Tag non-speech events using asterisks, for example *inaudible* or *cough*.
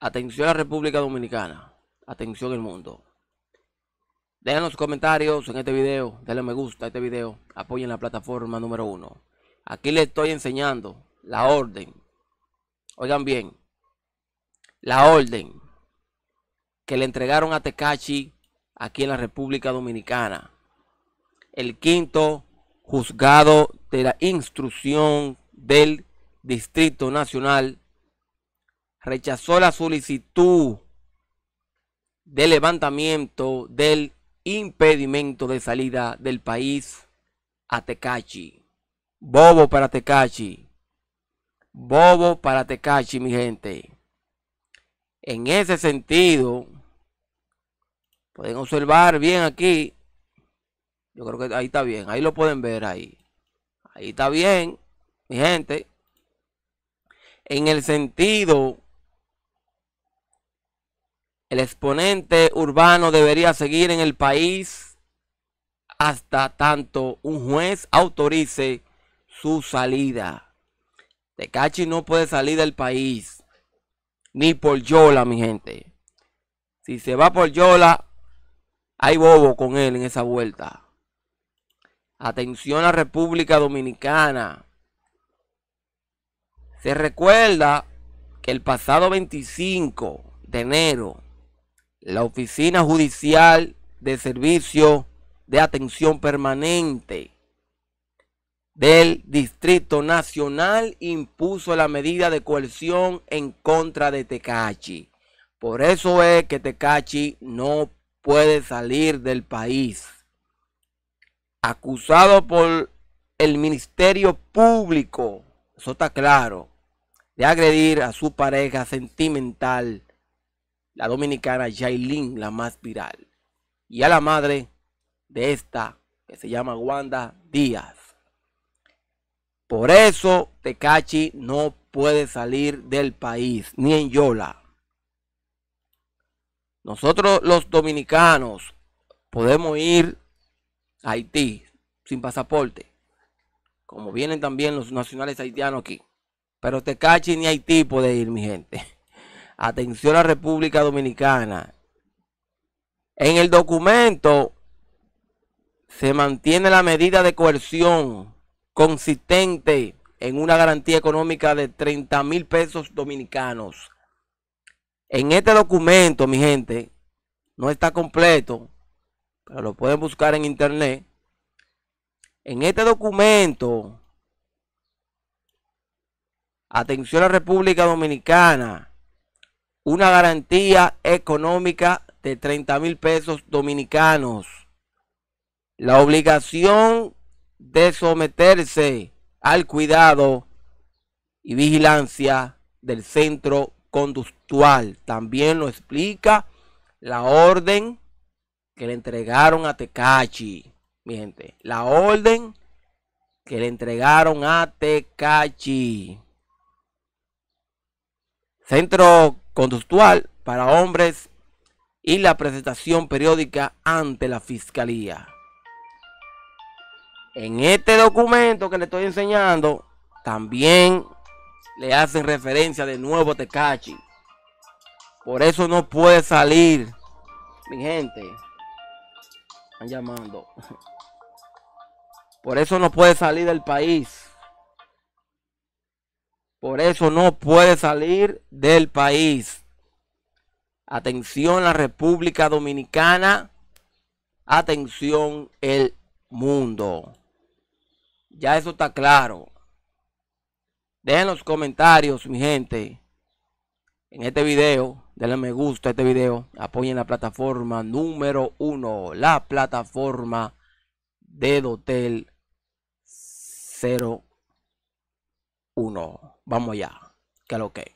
Atención a República Dominicana. Atención al mundo. Dejen los comentarios en este video. Denle me gusta a este video. Apoyen la plataforma número uno. Aquí les estoy enseñando la orden. Oigan bien. La orden que le entregaron a Tecachi aquí en la República Dominicana. El quinto juzgado de la instrucción del Distrito Nacional rechazó la solicitud de levantamiento del impedimento de salida del país a Tecachi. Bobo para Tecachi. Bobo para Tecachi, mi gente. En ese sentido, pueden observar bien aquí. Yo creo que ahí está bien. Ahí lo pueden ver ahí. Ahí está bien, mi gente. En el sentido el exponente urbano debería seguir en el país hasta tanto un juez autorice su salida. Tecachi no puede salir del país. Ni por Yola, mi gente. Si se va por Yola, hay bobo con él en esa vuelta. Atención a República Dominicana. Se recuerda que el pasado 25 de enero la Oficina Judicial de Servicio de Atención Permanente del Distrito Nacional impuso la medida de coerción en contra de Tecachi. Por eso es que Tecachi no puede salir del país. Acusado por el Ministerio Público, eso está claro, de agredir a su pareja sentimental la dominicana Jailin, la más viral, y a la madre de esta, que se llama Wanda Díaz. Por eso Tecachi no puede salir del país, ni en Yola. Nosotros los dominicanos podemos ir a Haití sin pasaporte, como vienen también los nacionales haitianos aquí. Pero Tecachi ni Haití puede ir, mi gente. Atención a República Dominicana. En el documento se mantiene la medida de coerción consistente en una garantía económica de 30 mil pesos dominicanos. En este documento, mi gente, no está completo, pero lo pueden buscar en internet. En este documento, atención a República Dominicana, una garantía económica de 30 mil pesos dominicanos. La obligación de someterse al cuidado y vigilancia del centro conductual. También lo explica la orden que le entregaron a Tecachi. Mi gente, la orden que le entregaron a Tecachi. Centro conductual para hombres y la presentación periódica ante la fiscalía. En este documento que le estoy enseñando, también le hacen referencia de nuevo a Tecachi. Por eso no puede salir. Mi gente, están llamando. *laughs* Por eso no puede salir del país. Por eso no puede salir del país. Atención la República Dominicana. Atención el mundo. Ya eso está claro. Dejen los comentarios, mi gente. En este video, denle me gusta a este video. Apoyen la plataforma número uno. La plataforma de Dotel 01. Vamos ya, Que lo que.